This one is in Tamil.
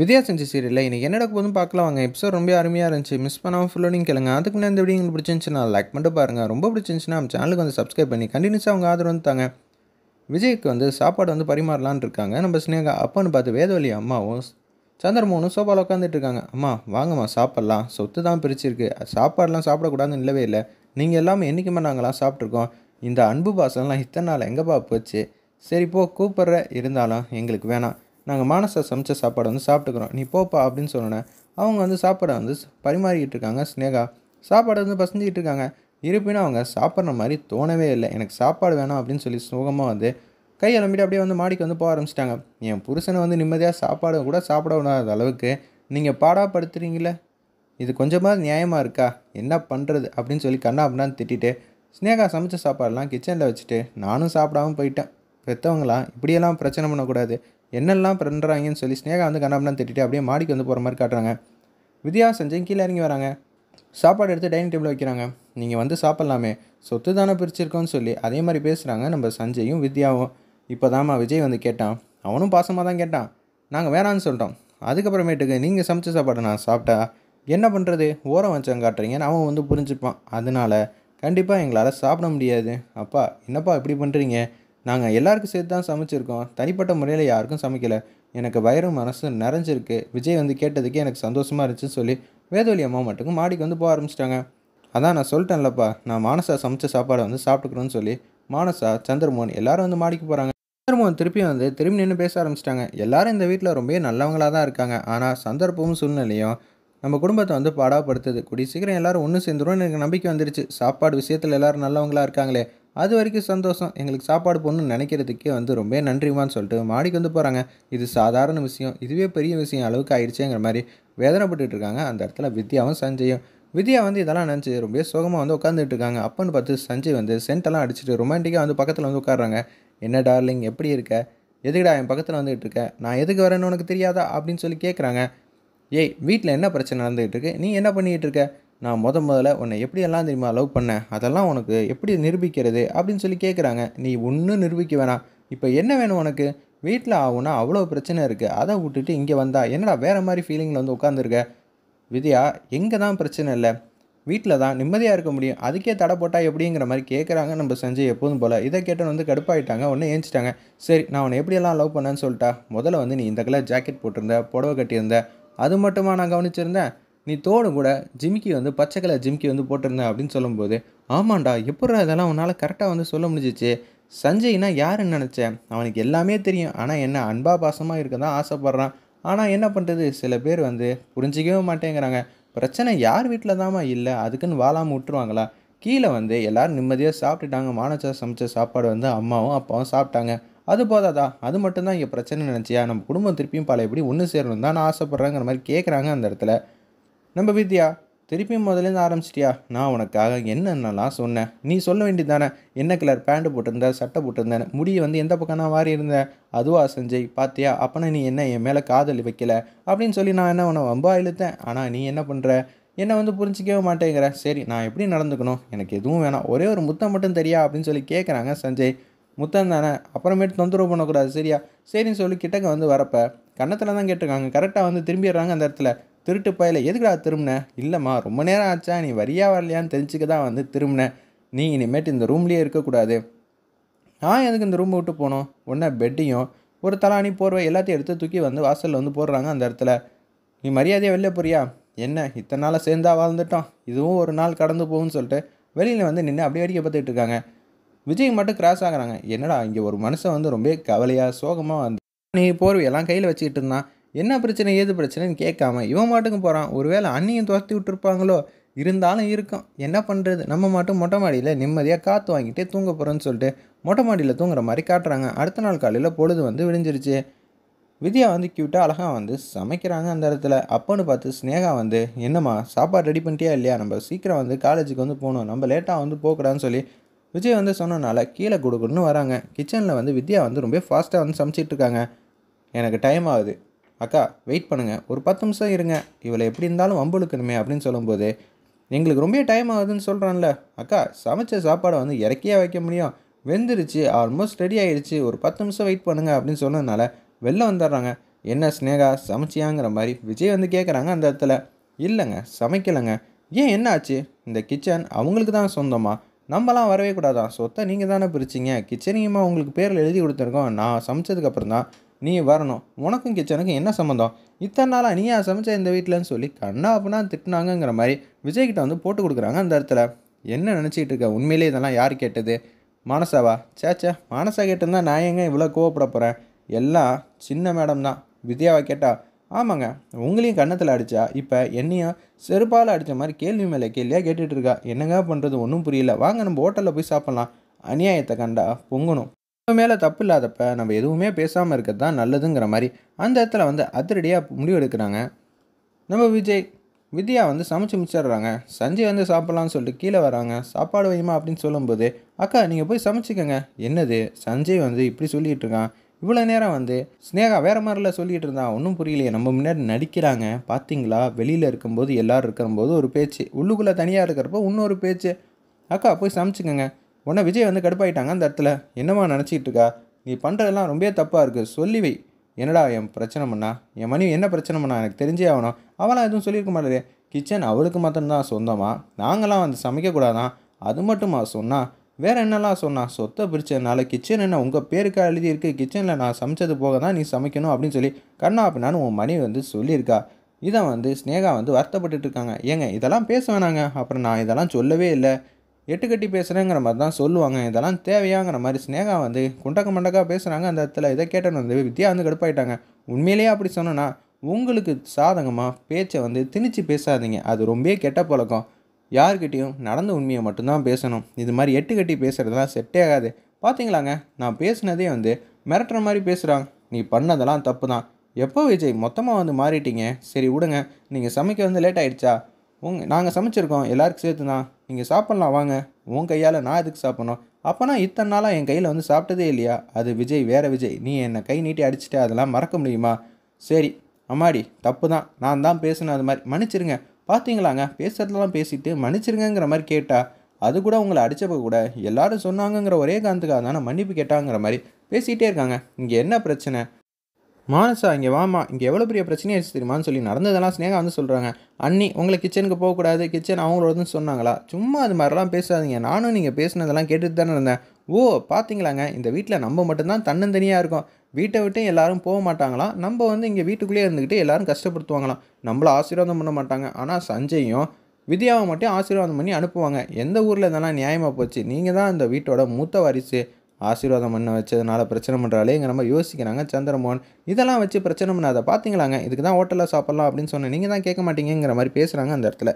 வித்யா செஞ்சு இல்லை இன்றைக்கி என்ன போதும் பார்க்கலாம் வாங்க எபிசோட் ரொம்ப அருமையாக இருந்துச்சு மிஸ் பண்ணாமல் ஃபுல்லோ நீங்கள் கேளுங்க அதுக்கு முன்னே இந்த வீடியோ உங்களுக்கு பிடிச்சிருந்துச்சுன்னா லைக் மட்டும் பாருங்கள் ரொம்ப பிடிச்சிருந்துச்சுன்னா நம்ம சேனலுக்கு வந்து சப்ஸ்கிரைப் பண்ணி கண்டினியூஸாக அவங்க ஆதரவு வந்துட்டாங்க விஜய்க்கு வந்து சாப்பாடு வந்து பரிமாறலான் இருக்காங்க நம்ம ஸ்னேகா அப்பான்னு பார்த்து வேதவழி அம்மாவும் சந்திரமோனும் சோபாவில் உட்காந்துட்டு இருக்காங்க அம்மா வாங்கம்மா சாப்பிட்லாம் சொத்து தான் பிரிச்சிருக்கு சாப்பாடெலாம் சாப்பிடக்கூடாதுன்னு இல்லவே இல்லை நீங்கள் எல்லாமே என்றைக்குமே நாங்களாம் சாப்பிட்ருக்கோம் இந்த அன்பு பாசம்லாம் இத்தனை நாள் எங்கேப்பா போச்சு சரி போ கூப்பிட்ற இருந்தாலும் எங்களுக்கு வேணாம் நாங்கள் மானசா சமைச்ச சாப்பாடு வந்து சாப்பிட்டுக்கிறோம் நீ போப்பா அப்படின்னு சொன்னோன்னே அவங்க வந்து சாப்பாடை வந்து பரிமாறிக்கிட்டு இருக்காங்க ஸ்னேகா சாப்பாடை வந்து பசஞ்சிக்கிட்டு இருக்காங்க இருப்பினும் அவங்க சாப்பிட்ற மாதிரி தோணவே இல்லை எனக்கு சாப்பாடு வேணாம் அப்படின்னு சொல்லி சுகமாக வந்து கை அலம்பிட்டு அப்படியே வந்து மாடிக்கு வந்து போக ஆரம்பிச்சிட்டாங்க என் புருஷனை வந்து நிம்மதியாக சாப்பாடு கூட சாப்பிட விடாத அளவுக்கு நீங்கள் பாடாப்படுத்துறீங்களே இது கொஞ்சமாக நியாயமாக இருக்கா என்ன பண்ணுறது அப்படின்னு சொல்லி கண்ணா அப்படின்னு திட்டிட்டு ஸ்னேகா சமைச்ச சாப்பாடெல்லாம் கிச்சனில் வச்சுட்டு நானும் சாப்பிடாமல் போயிட்டேன் பெற்றவங்களாம் இப்படியெல்லாம் பிரச்சனை பண்ணக்கூடாது என்னெல்லாம் பண்ணுறாங்கன்னு சொல்லி ஸ்னேகா வந்து கண்ணாமலாம் திட்டிட்டு அப்படியே மாடிக்கு வந்து போகிற மாதிரி காட்டுறாங்க வித்யா செஞ்சேன் கீழே இறங்கி வராங்க சாப்பாடு எடுத்து டைனிங் டேபிள் வைக்கிறாங்க நீங்கள் வந்து சாப்பிட்லாமே சொத்து தானே பிரிச்சிருக்கோன்னு சொல்லி அதே மாதிரி பேசுகிறாங்க நம்ம சஞ்சயும் வித்யாவும் இப்போ தாம்மா விஜய் வந்து கேட்டான் அவனும் பாசமாக தான் கேட்டான் நாங்கள் வேணான்னு சொல்கிறோம் அதுக்கப்புறமேட்டுக்கு நீங்கள் சமைச்ச சாப்பாடு நான் சாப்பிட்டா என்ன பண்ணுறது ஓரம் வச்சவன் காட்டுறீங்கன்னு அவன் வந்து புரிஞ்சுப்பான் அதனால் கண்டிப்பாக எங்களால் சாப்பிட முடியாது அப்பா என்னப்பா இப்படி பண்ணுறீங்க நாங்கள் எல்லாருக்கும் சேர்த்து தான் சமைச்சிருக்கோம் தனிப்பட்ட முறையில் யாருக்கும் சமைக்கலை எனக்கு வயிறும் மனசும் நிறைஞ்சிருக்கு விஜய் வந்து கேட்டதுக்கே எனக்கு சந்தோஷமாக இருந்துச்சுன்னு சொல்லி வேதவலி அம்மா மட்டுக்கும் மாடிக்கு வந்து போக ஆரம்பிச்சிட்டாங்க அதான் நான் சொல்லிட்டேன்லப்பா நான் மானசா சமைச்ச சாப்பாடை வந்து சாப்பிட்டுக்கிறோன்னு சொல்லி மானசா சந்திரமோகன் எல்லாரும் வந்து மாடிக்கு போகிறாங்க சந்திரமோகன் திருப்பி வந்து திரும்பி நின்று பேச ஆரம்பிச்சிட்டாங்க எல்லாரும் இந்த வீட்டில் ரொம்பவே நல்லவங்களாக தான் இருக்காங்க ஆனால் சந்தர்ப்பமும் சூழ்நிலையும் நம்ம குடும்பத்தை வந்து பாடாப்படுத்துது குடி சீக்கிரம் எல்லாரும் ஒன்று சேர்ந்துடும் எனக்கு நம்பிக்கை வந்துருச்சு சாப்பாடு விஷயத்தில் எல்லாரும் நல்லவங்களாக இருக்காங்களே அது வரைக்கும் சந்தோஷம் எங்களுக்கு சாப்பாடு போடணும்னு நினைக்கிறதுக்கே வந்து ரொம்ப நன்றிமான்னு சொல்லிட்டு மாடிக்கு வந்து போகிறாங்க இது சாதாரண விஷயம் இதுவே பெரிய விஷயம் அளவுக்கு ஆயிடுச்சேங்கிற மாதிரி வேதனைப்பட்டு இருக்காங்க அந்த இடத்துல வித்யாவும் சஞ்சயும் வித்யா வந்து இதெல்லாம் நினச்சி ரொம்ப சுகமாக வந்து உட்காந்துட்டு இருக்காங்க அப்பன்னு பார்த்து சஞ்சய் வந்து சென்டெல்லாம் அடிச்சுட்டு ரொமான்டிக்காக வந்து பக்கத்தில் வந்து உட்காடுறாங்க என்ன டார்லிங் எப்படி இருக்க எதுக்குடா என் பக்கத்தில் வந்துகிட்டு இருக்க நான் எதுக்கு வரேன்னு உனக்கு தெரியாதா அப்படின்னு சொல்லி கேட்குறாங்க ஏய் வீட்டில் என்ன பிரச்சனை நடந்துகிட்டு இருக்கு நீ என்ன பண்ணிகிட்டு இருக்க நான் முத முதல்ல உன்னை எப்படியெல்லாம் தெரியுமா லவ் பண்ணேன் அதெல்லாம் உனக்கு எப்படி நிரூபிக்கிறது அப்படின்னு சொல்லி கேட்குறாங்க நீ ஒன்றும் நிரூபிக்க வேணாம் இப்போ என்ன வேணும் உனக்கு வீட்டில் ஆகுனா அவ்வளோ பிரச்சனை இருக்குது அதை விட்டுட்டு இங்கே வந்தா என்னடா வேறு மாதிரி ஃபீலிங்கில் வந்து உட்காந்துருக்க விதியா எங்கே தான் பிரச்சனை இல்லை வீட்டில் தான் நிம்மதியாக இருக்க முடியும் அதுக்கே தடை போட்டால் எப்படிங்கிற மாதிரி கேட்குறாங்க நம்ம செஞ்சு எப்போதும் போல் இதை கேட்டவன் வந்து கடுப்பாயிட்டாங்க ஒன்று ஏஞ்சிட்டாங்க சரி நான் உன்னை எப்படியெல்லாம் லவ் பண்ணேன்னு சொல்லிட்டா முதல்ல வந்து நீ இந்த கலர் ஜாக்கெட் போட்டிருந்த புடவை கட்டியிருந்த அது மட்டுமா நான் கவனிச்சிருந்தேன் நீ தோடு கூட ஜிமிக்கி வந்து பச்சை கலர் ஜிமிக்கி வந்து போட்டிருந்த அப்படின்னு சொல்லும்போது ஆமாண்டா எப்பட்றா இதெல்லாம் உன்னால் கரெக்டாக வந்து சொல்ல முடிஞ்சிச்சு சஞ்சய்னா யாருன்னு நினச்சேன் அவனுக்கு எல்லாமே தெரியும் ஆனால் என்ன அன்பா பாசமாக இருக்க தான் ஆசைப்பட்றான் ஆனால் என்ன பண்ணுறது சில பேர் வந்து புரிஞ்சிக்கவே மாட்டேங்கிறாங்க பிரச்சனை யார் வீட்டில் தாமா இல்லை அதுக்குன்னு வாழாமல் விட்டுருவாங்களா கீழே வந்து எல்லோரும் நிம்மதியாக சாப்பிட்டுட்டாங்க மானச்சா சமைச்ச சாப்பாடு வந்து அம்மாவும் அப்பாவும் சாப்பிட்டாங்க அது போதாதா அது மட்டும்தான் இங்கே பிரச்சனை நினச்சியா நம்ம குடும்பம் திருப்பியும் எப்படி ஒன்று சேரணும் தான் நான் ஆசைப்பட்றேங்கிற மாதிரி கேட்குறாங்க அந்த இடத்துல நம்ம வித்யா திருப்பியும் முதலேருந்து ஆரம்பிச்சிட்டியா நான் உனக்காக என்னென்னலாம் சொன்னேன் நீ சொல்ல வேண்டியது தானே என்ன கலர் பேண்ட்டு போட்டிருந்த சட்டை போட்டிருந்தேன் முடியை வந்து எந்த பக்கம் நான் வாரி இருந்தேன் அதுவா செஞ்சை பார்த்தியா அப்போனா நீ என்ன என் மேலே காதல் வைக்கல அப்படின்னு சொல்லி நான் என்ன உன வம்பா இழுத்தேன் ஆனால் நீ என்ன பண்ணுற என்னை வந்து புரிஞ்சிக்கவே மாட்டேங்கிற சரி நான் எப்படி நடந்துக்கணும் எனக்கு எதுவும் வேணாம் ஒரே ஒரு முத்தம் மட்டும் தெரியா அப்படின்னு சொல்லி கேட்குறாங்க சஞ்சய் முத்தம் தானே அப்புறமேட்டு தொந்தரவு பண்ணக்கூடாது சரியா சரின்னு சொல்லி கிட்டக்க வந்து வரப்போ கன்னத்தில் தான் கேட்டிருக்காங்க கரெக்டாக வந்து திரும்பிடுறாங்க அந்த இடத்துல திருட்டு பயில எதுக்குடா திரும்பினேன் இல்லைம்மா ரொம்ப நேரம் ஆச்சா நீ வரியா வரலையான்னு தெரிஞ்சுக்க தான் வந்து திரும்பினேன் நீ இனிமேட்டு இந்த ரூம்லேயே இருக்கக்கூடாது நான் எதுக்கு இந்த ரூம் விட்டு போனோம் ஒன்றா பெட்டையும் ஒரு தலாணி போர்வை எல்லாத்தையும் எடுத்து தூக்கி வந்து வாசலில் வந்து போடுறாங்க அந்த இடத்துல நீ மரியாதையாக வெளில போறியா என்ன இத்தனை நாளாக சேர்ந்தா வாழ்ந்துட்டோம் இதுவும் ஒரு நாள் கடந்து போகும்னு சொல்லிட்டு வெளியில் வந்து நின்று அப்படியே வேடிக்கை பார்த்துட்டு இருக்காங்க விஜய் மட்டும் கிராஸ் ஆகுறாங்க என்னடா இங்கே ஒரு மனுஷன் வந்து ரொம்ப கவலையாக சோகமாக வந்து நீ போர்வையெல்லாம் கையில் வச்சுக்கிட்டு இருந்தான் என்ன பிரச்சனை ஏது பிரச்சனைன்னு கேட்காம இவன் மாட்டுக்கும் போகிறான் ஒருவேளை அண்ணியும் துரத்தி விட்டுருப்பாங்களோ இருந்தாலும் இருக்கும் என்ன பண்ணுறது நம்ம மாட்டும் மொட்டை மாடியில் நிம்மதியாக காற்று வாங்கிட்டே தூங்க போகிறோன்னு சொல்லிட்டு மொட்டை மாடியில் தூங்குற மாதிரி காட்டுறாங்க அடுத்த நாள் காலையில் பொழுது வந்து விடிஞ்சிருச்சு வித்யா வந்து க்யூட்டாக அழகாக வந்து சமைக்கிறாங்க அந்த இடத்துல அப்போன்னு பார்த்து ஸ்னேகா வந்து என்னம்மா சாப்பாடு ரெடி பண்ணிட்டியா இல்லையா நம்ம சீக்கிரம் வந்து காலேஜுக்கு வந்து போகணும் நம்ம லேட்டாக வந்து போகக்கூடாதுன்னு சொல்லி விஜய் வந்து சொன்னனால கீழே கொடுக்குன்னு வராங்க கிச்சனில் வந்து வித்யா வந்து ரொம்ப ஃபாஸ்ட்டாக வந்து சமைச்சிட்ருக்காங்க எனக்கு டைம் ஆகுது அக்கா வெயிட் பண்ணுங்கள் ஒரு பத்து நிமிஷம் இருங்க இவளை எப்படி இருந்தாலும் வம்புழுக்கணுமே அப்படின்னு சொல்லும்போது எங்களுக்கு ரொம்ப டைம் ஆகுதுன்னு சொல்கிறான்ல அக்கா சமைச்ச சாப்பாடை வந்து இறக்கியாக வைக்க முடியும் வெந்துருச்சு ஆல்மோஸ்ட் ரெடி ஆகிடுச்சு ஒரு பத்து நிமிஷம் வெயிட் பண்ணுங்கள் அப்படின்னு சொன்னதுனால வெளில வந்துடுறாங்க என்ன ஸ்னேகா சமைச்சியாங்கிற மாதிரி விஜய் வந்து கேட்குறாங்க அந்த இடத்துல இல்லைங்க சமைக்கலைங்க ஏன் என்ன ஆச்சு இந்த கிச்சன் அவங்களுக்கு தான் சொந்தமாக நம்மலாம் வரவே கூடாதான் சொத்தை நீங்கள் தானே பிரிச்சிங்க கிச்சனையுமா உங்களுக்கு பேரில் எழுதி கொடுத்துருக்கோம் நான் சமைச்சதுக்கப்புறம் தான் நீ வரணும் உனக்கும் கிச்சனுக்கும் என்ன சம்மந்தம் இத்தனை நாளாக நீயா சமைச்ச இந்த வீட்டிலன்னு சொல்லி கண்ணா அப்படின்னா திட்டினாங்கங்கிற மாதிரி விஜய்கிட்ட வந்து போட்டு கொடுக்குறாங்க அந்த இடத்துல என்ன நினச்சிக்கிட்டு இருக்க உண்மையிலே இதெல்லாம் யார் கேட்டது மானசாவா சேச்சா மானசா கேட்டிருந்தா நான் எங்கே இவ்வளோ கோவப்பட போகிறேன் எல்லாம் சின்ன மேடம் தான் வித்யாவை கேட்டா ஆமாங்க உங்களையும் கன்னத்தில் அடித்தா இப்போ என்னையும் செருப்பால் அடித்த மாதிரி கேள்வி மேலே கேள்வியாக கேட்டுட்ருக்கா என்னங்க பண்ணுறது ஒன்றும் புரியல வாங்க நம்ம ஹோட்டலில் போய் சாப்பிட்லாம் அநியாயத்தை கண்டா பொங்கணும் மேலே தப்பு இல்லாதப்ப நம்ம எதுவுமே பேசாமல் இருக்கிறது தான் நல்லதுங்கிற மாதிரி அந்த இடத்துல வந்து அதிரடியாக முடிவு எடுக்கிறாங்க நம்ம விஜய் வித்யா வந்து சமைச்சு முடிச்சிடுறாங்க சஞ்சய் வந்து சாப்பிட்லான்னு சொல்லிட்டு கீழே வராங்க சாப்பாடு வையுமா அப்படின்னு சொல்லும்போது அக்கா நீங்கள் போய் சமைச்சிக்கோங்க என்னது சஞ்சய் வந்து இப்படி சொல்லிகிட்டு இருக்கான் இவ்வளோ நேரம் வந்து ஸ்னேகா வேறு மாதிரிலாம் சொல்லிகிட்டு இருந்தான் ஒன்றும் புரியலையே நம்ம முன்னாடி நடிக்கிறாங்க பார்த்தீங்களா வெளியில் இருக்கும்போது எல்லோரும் இருக்கிற போது ஒரு பேச்சு உள்ளுக்குள்ளே தனியாக இருக்கிறப்போ இன்னொரு பேச்சு அக்கா போய் சமைச்சிக்கோங்க உன்னை விஜய் வந்து கடுப்பாயிட்டாங்க அந்த இடத்துல என்னம்மா நினச்சிக்கிட்டு இருக்கா நீ பண்ணுறதெல்லாம் ரொம்பவே தப்பாக இருக்குது சொல்லி வை என்னடா என் பிரச்சனை பண்ணா என் மனைவி என்ன பிரச்சனை பண்ணா எனக்கு தெரிஞ்சே ஆகணும் அவளாம் எதுவும் சொல்லியிருக்க மாட்டே கிச்சன் அவளுக்கு மாத்திரம்தான் சொந்தமா நாங்களாம் வந்து சமைக்கக்கூடாதான் அது மட்டுமா சொன்னால் வேறு என்னெல்லாம் சொன்னால் சொத்தை பிரிச்சதுனால கிச்சன் என்ன உங்கள் பேருக்கு எழுதியிருக்கு கிச்சனில் நான் சமைச்சது போக தான் நீ சமைக்கணும் அப்படின்னு சொல்லி கண்ணா அப்படின்னாலும் உன் மனைவி வந்து சொல்லியிருக்கா இதை வந்து ஸ்னேகா வந்து வருத்தப்பட்டுட்டு இருக்காங்க ஏங்க இதெல்லாம் பேச வேணாங்க அப்புறம் நான் இதெல்லாம் சொல்லவே இல்லை எட்டு கட்டி பேசுகிறேங்கிற மாதிரி தான் சொல்லுவாங்க இதெல்லாம் தேவையாங்கிற மாதிரி ஸ்னேகா வந்து குண்டக்க மண்டக்கா பேசுகிறாங்க அந்த இடத்துல இதை கேட்டேன் வந்து வித்யா வந்து கடுப்பாயிட்டாங்க உண்மையிலேயே அப்படி சொன்னோன்னா உங்களுக்கு சாதகமாக பேச்சை வந்து திணிச்சு பேசாதீங்க அது ரொம்பவே கெட்ட பழக்கம் யார்கிட்டையும் நடந்த உண்மையை மட்டும்தான் பேசணும் இது மாதிரி எட்டு கட்டி பேசுகிறதுலாம் செட்டே ஆகாது பார்த்தீங்களாங்க நான் பேசினதே வந்து மிரட்டுற மாதிரி பேசுகிறாங்க நீ பண்ணதெல்லாம் தப்பு தான் எப்போ விஜய் மொத்தமாக வந்து மாறிட்டீங்க சரி விடுங்க நீங்கள் சமைக்க வந்து லேட் ஆகிடுச்சா உங் நாங்கள் சமைச்சிருக்கோம் எல்லாருக்கும் சேர்த்து தான் நீங்கள் சாப்பிட்லாம் வாங்க உன் கையால் நான் எதுக்கு சாப்பிட்ணும் அப்போனா இத்தனை நாளாக என் கையில் வந்து சாப்பிட்டதே இல்லையா அது விஜய் வேறு விஜய் நீ என்னை கை நீட்டி அடிச்சுட்டு அதெல்லாம் மறக்க முடியுமா சரி அம்மாடி தப்பு தான் நான் தான் பேசுனேன் அது மாதிரி மன்னிச்சிருங்க பார்த்தீங்களாங்க பேசுகிறதெல்லாம் பேசிட்டு மன்னிச்சிருங்கிற மாதிரி கேட்டா அது கூட உங்களை அடித்தப்ப கூட எல்லாரும் சொன்னாங்கங்கிற ஒரே காந்துக்காக தானே மன்னிப்பு கேட்டாங்கிற மாதிரி பேசிகிட்டே இருக்காங்க இங்கே என்ன பிரச்சனை மானசா இங்கே வாமா இங்கே எவ்வளோ பெரிய இருந்துச்சு தெரியுமான்னு சொல்லி நடந்ததெல்லாம் ஸ்னேகா வந்து சொல்கிறாங்க அண்ணி உங்களை கிச்சனுக்கு போகக்கூடாது கிச்சன் அவங்களோடதுன்னு சொன்னாங்களா சும்மா அது மாதிரிலாம் பேசாதீங்க நானும் நீங்கள் பேசினதெல்லாம் கேட்டுட்டு தானே இருந்தேன் ஓ பார்த்தீங்களாங்க இந்த வீட்டில் நம்ம மட்டும்தான் தன்னந்தனியாக இருக்கும் வீட்டை விட்டு எல்லாரும் போக மாட்டாங்களாம் நம்ம வந்து இங்கே வீட்டுக்குள்ளேயே இருந்துக்கிட்டு எல்லாரும் கஷ்டப்படுத்துவாங்களாம் நம்மள ஆசீர்வாதம் பண்ண மாட்டாங்க ஆனால் சஞ்சயும் விதியாவை மட்டும் ஆசீர்வாதம் பண்ணி அனுப்புவாங்க எந்த ஊரில் இதெல்லாம் நியாயமாக போச்சு நீங்கள் தான் இந்த வீட்டோட மூத்த வாரிசு ஆசீர்வாதம் பண்ண வச்சதுனால பிரச்சனை பண்ணுறாளே இங்கே நம்ம யோசிக்கிறாங்க சந்திரமோகன் இதெல்லாம் வச்சு பிரச்சனை பண்ணாத பார்த்தீங்களாங்க இதுக்கு தான் ஹோட்டலில் சாப்பிட்லாம் அப்படின்னு சொன்னேன் நீங்கள் தான் கேட்க மாட்டீங்கிற மாதிரி பேசுகிறாங்க அந்த இடத்துல